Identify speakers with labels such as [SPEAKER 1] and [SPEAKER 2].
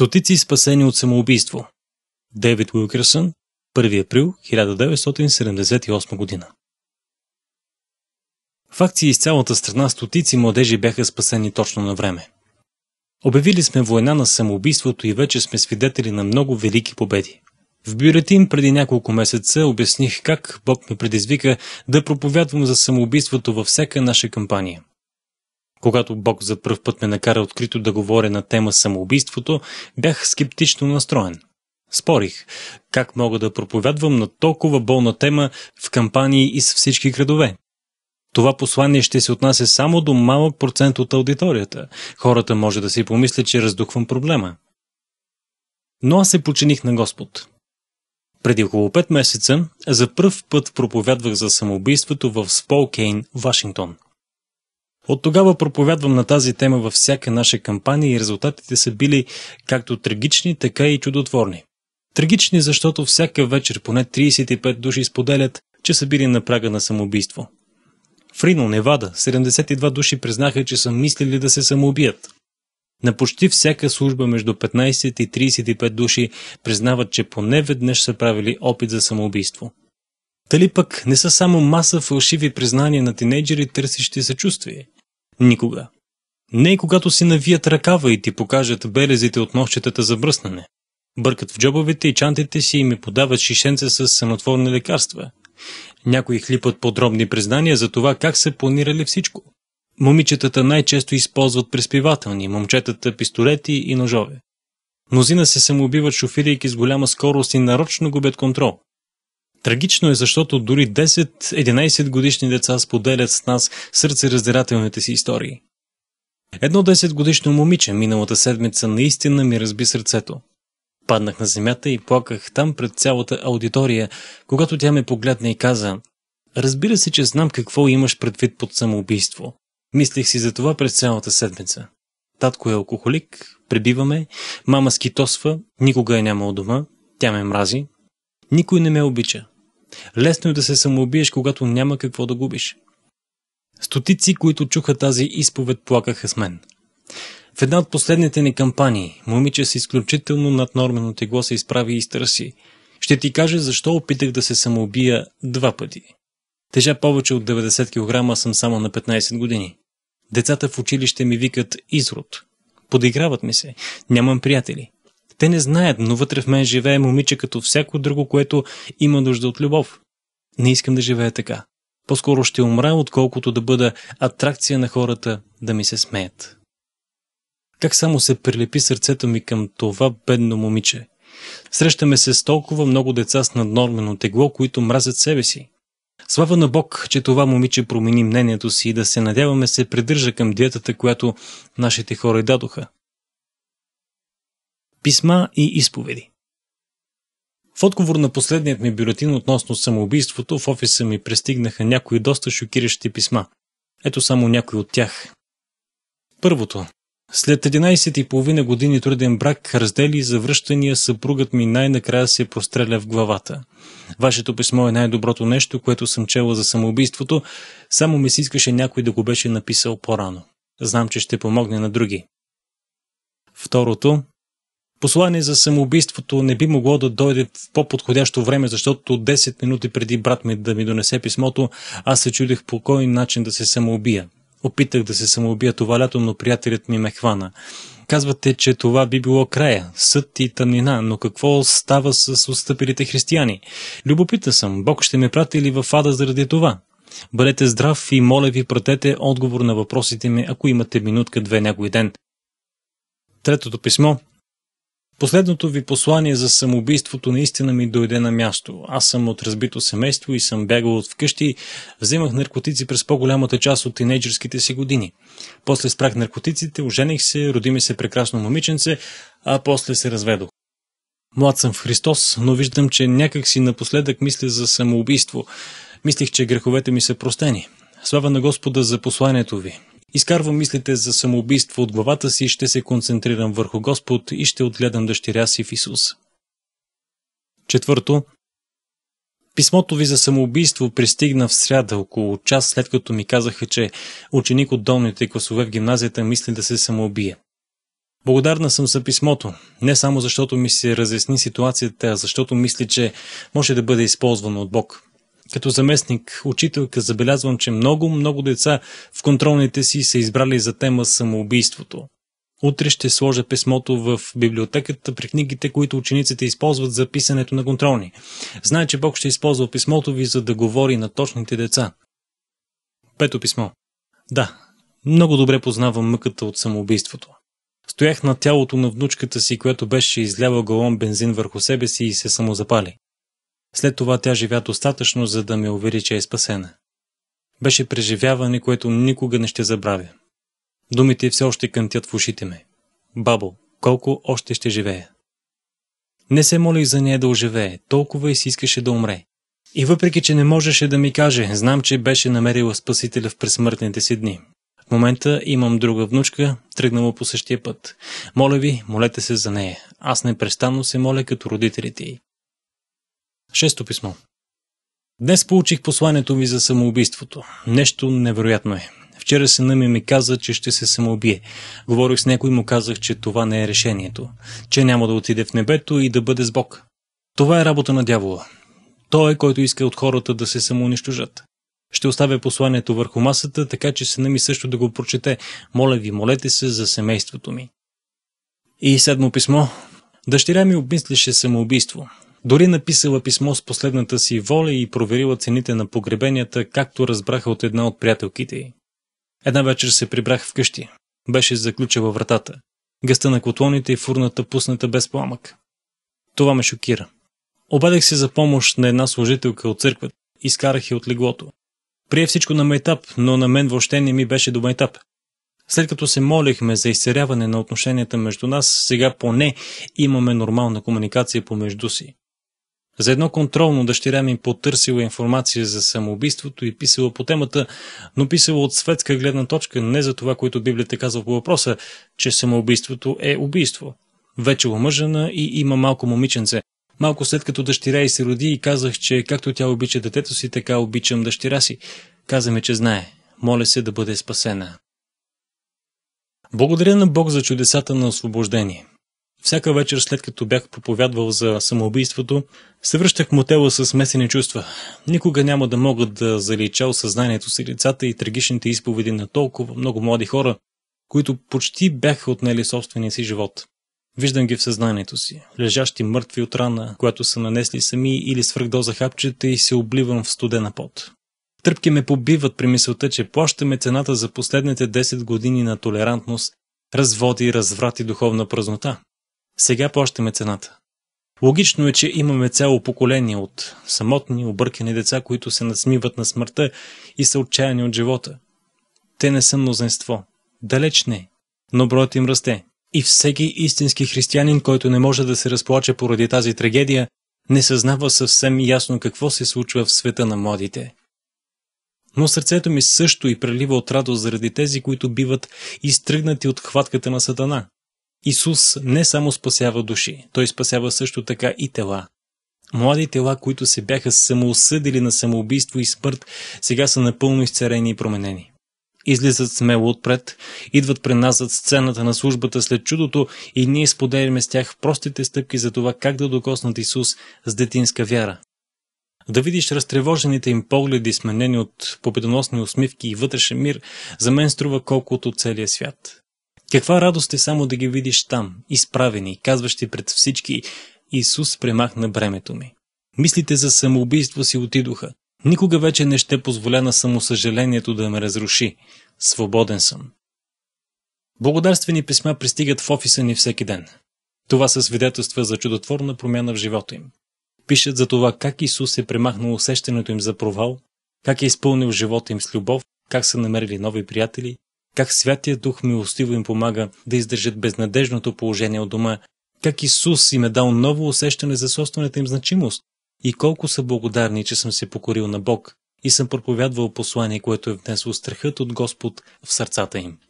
[SPEAKER 1] Стотици спасени от самоубийство. Дейвид Уилкерсън, 1 април 1978 година. В акции из цялата страна стотици младежи бяха спасени точно на време. Обявили сме война на самоубийството и вече сме свидетели на много велики победи. В бюлетин преди няколко месеца обясних как Бог ме предизвика да проповядвам за самоубийството във всяка наша кампания. Когато Бог за първ път ме накара открито да говоря на тема самоубийството, бях скептично настроен. Спорих, как мога да проповядвам на толкова болна тема в кампании и с всички градове. Това послание ще се отнася само до малък процент от аудиторията. Хората може да си помислят, че раздухвам проблема. Но аз се починих на Господ. Преди около 5 месеца за първ път проповядвах за самоубийството в Сполкейн, Вашингтон – от тогава проповядвам на тази тема във всяка наша кампания и резултатите са били както трагични, така и чудотворни. Трагични, защото всяка вечер поне 35 души споделят, че са били на прага на самоубийство. В Рино, Невада, 72 души признаха, че са мислили да се самоубият. На почти всяка служба между 15 и 35 души признават, че поне веднъж са правили опит за самоубийство. Тали пък не са само маса фалшиви признания на тинейджери, търсещи съчувствие – Никога. Не и когато си навият ръкава и ти покажат белезите от нощетата за бръснане. Бъркат в джобовете и чантите си и ми подават шишенце с самотворни лекарства. Някои хлипат подробни признания за това как са планирали всичко. Момичетата най-често използват преспивателни, момчетата пистолети и ножове. Мнозина се самоубиват шофирайки с голяма скорост и нарочно губят контрол. Трагично е, защото дори 10-11 годишни деца споделят с нас сърцераздирателните си истории. Едно 10 годишно момиче миналата седмица наистина ми разби сърцето. Паднах на земята и плаках там пред цялата аудитория, когато тя ме погледна и каза «Разбира се, че знам какво имаш предвид под самоубийство. Мислих си за това през цялата седмица. Татко е алкохолик, пребиваме, мама скитосва, никога е нямал дома, тя ме мрази. Никой не ме обича. Лесно е да се самоубиеш, когато няма какво да губиш. Стотици, които чуха тази изповед, плакаха с мен. В една от последните ни кампании, момиче с изключително наднормено тегло се изправи и стърси. Ще ти кажа защо опитах да се самоубия два пъти. Тежа повече от 90 кг съм само на 15 години. Децата в училище ми викат изрод. Подиграват ми се. Нямам приятели. Те не знаят, но вътре в мен живее момиче като всяко друго, което има нужда от любов. Не искам да живея така. По-скоро ще умра, отколкото да бъда атракция на хората да ми се смеят. Как само се прилепи сърцето ми към това бедно момиче. Срещаме се с толкова много деца с наднормено тегло, които мразят себе си. Слава на Бог, че това момиче промени мнението си и да се надяваме се придържа към диетата, която нашите хора и дадоха писма и изповеди. В отговор на последният ми бюлетин относно самоубийството в офиса ми пристигнаха някои доста шокиращи писма. Ето само някои от тях. Първото. След 11 и половина години труден брак, раздели и завръщания, съпругът ми най-накрая се простреля в главата. Вашето писмо е най-доброто нещо, което съм чела за самоубийството, само ми се искаше някой да го беше написал по-рано. Знам, че ще помогне на други. Второто, послание за самоубийството не би могло да дойде в по-подходящо време, защото 10 минути преди брат ми да ми донесе писмото, аз се чудех по кой начин да се самоубия. Опитах да се самоубия това лято, но приятелят ми ме хвана. Казвате, че това би било края, съд и тъмнина, но какво става с отстъпилите християни? Любопита съм, Бог ще ме прати ли в ада заради това? Бъдете здрав и моля ви пратете отговор на въпросите ми, ако имате минутка две някой ден. Третото писмо Последното ви послание за самоубийството наистина ми дойде на място. Аз съм от разбито семейство и съм бягал от вкъщи. Вземах наркотици през по-голямата част от тинейджерските си години. После спрах наркотиците, ожених се, роди ми се прекрасно момиченце, а после се разведох. Млад съм в Христос, но виждам, че някак си напоследък мисля за самоубийство. Мислих, че греховете ми са простени. Слава на Господа за посланието ви. Изкарвам мислите за самоубийство от главата си, ще се концентрирам върху Господ и ще отгледам дъщеря си в Исус. Четвърто, Писмото ви за самоубийство пристигна в сряда, около час след като ми казаха, че ученик от долните класове в гимназията мисли да се самоубие. Благодарна съм за писмото, не само защото ми се разясни ситуацията, а защото мисли, че може да бъде използвано от Бог като заместник учителка забелязвам, че много, много деца в контролните си са избрали за тема самоубийството. Утре ще сложа писмото в библиотеката при книгите, които учениците използват за писането на контролни. Знае, че Бог ще използва писмото ви, за да говори на точните деца. Пето писмо. Да, много добре познавам мъката от самоубийството. Стоях на тялото на внучката си, която беше изляла галон бензин върху себе си и се самозапали. След това тя живя достатъчно, за да ме увери, че е спасена. Беше преживяване, което никога не ще забравя. Думите все още кънтят в ушите ми. Бабо, колко още ще живея? Не се молих за нея да оживее, толкова и си искаше да умре. И въпреки, че не можеше да ми каже, знам, че беше намерила спасителя в пресмъртните си дни. В момента имам друга внучка, тръгнала по същия път. Моля ви, молете се за нея. Аз непрестанно се моля като родителите й. Шесто писмо. Днес получих посланието ви за самоубийството. Нещо невероятно е. Вчера сина ми ми каза, че ще се самоубие. Говорих с някой и му казах, че това не е решението. Че няма да отиде в небето и да бъде с Бог. Това е работа на дявола. Той е, който иска от хората да се самоунищожат. Ще оставя посланието върху масата, така че сина ми също да го прочете. Моля ви, молете се за семейството ми. И седмо писмо. Дъщеря ми обмисляше самоубийство. Дори написала писмо с последната си воля и проверила цените на погребенията, както разбраха от една от приятелките й. Една вечер се прибрах вкъщи. Беше заключила вратата. Гъста на котлоните и фурната пусната без пламък. Това ме шокира. Обадех се за помощ на една служителка от църквата. Изкарах я от леглото. Прие всичко на майтап, но на мен въобще не ми беше до майтап. След като се молихме за изцеряване на отношенията между нас, сега поне имаме нормална комуникация помежду си. За едно контролно дъщеря ми потърсила информация за самоубийството и писала по темата, но писала от светска гледна точка, не за това, което Библията казва по въпроса, че самоубийството е убийство. Вече омъжена и има малко момиченце. Малко след като дъщеря и се роди и казах, че както тя обича детето си, така обичам дъщеря си. Каза ми, че знае. Моля се да бъде спасена. Благодаря на Бог за чудесата на освобождение. Всяка вечер, след като бях проповядвал за самоубийството, се връщах в мотела с смесени чувства. Никога няма да мога да залича осъзнанието си лицата и трагичните изповеди на толкова много млади хора, които почти бяха отнели собствения си живот. Виждам ги в съзнанието си, лежащи мъртви от рана, която са нанесли сами или свръхдоза хапчета и се обливам в студена пот. Тръпки ме побиват при мисълта, че плащаме цената за последните 10 години на толерантност, разводи, разврат и духовна празнота. Сега плащаме цената. Логично е, че имаме цяло поколение от самотни, объркани деца, които се насмиват на смъртта и са отчаяни от живота. Те не са мнозенство. Далеч не. Но броят им расте. И всеки истински християнин, който не може да се разплаче поради тази трагедия, не съзнава съвсем ясно какво се случва в света на младите. Но сърцето ми също и прелива от радост заради тези, които биват изтръгнати от хватката на Сатана, Исус не само спасява души, той спасява също така и тела. Млади тела, които се бяха самоосъдили на самоубийство и смърт, сега са напълно изцерени и променени. Излизат смело отпред, идват при нас зад сцената на службата след чудото и ние споделяме с тях простите стъпки за това как да докоснат Исус с детинска вяра. Да видиш разтревожените им погледи, сменени от победоносни усмивки и вътрешен мир, за мен струва колкото целия свят. Каква радост е само да ги видиш там, изправени, казващи пред всички Исус премахна бремето ми. Мислите за самоубийство си отидоха. Никога вече не ще позволя на самосъжалението да ме разруши. Свободен съм. Благодарствени писма пристигат в офиса ни всеки ден. Това са свидетелства за чудотворна промяна в живота им. Пишат за това как Исус е премахнал усещането им за провал, как е изпълнил живота им с любов, как са намерили нови приятели, как Святия Дух милостиво им помага да издържат безнадежното положение от дома, как Исус им е дал ново усещане за собствената им значимост и колко са благодарни, че съм се покорил на Бог и съм проповядвал послание, което е внесло страхът от Господ в сърцата им.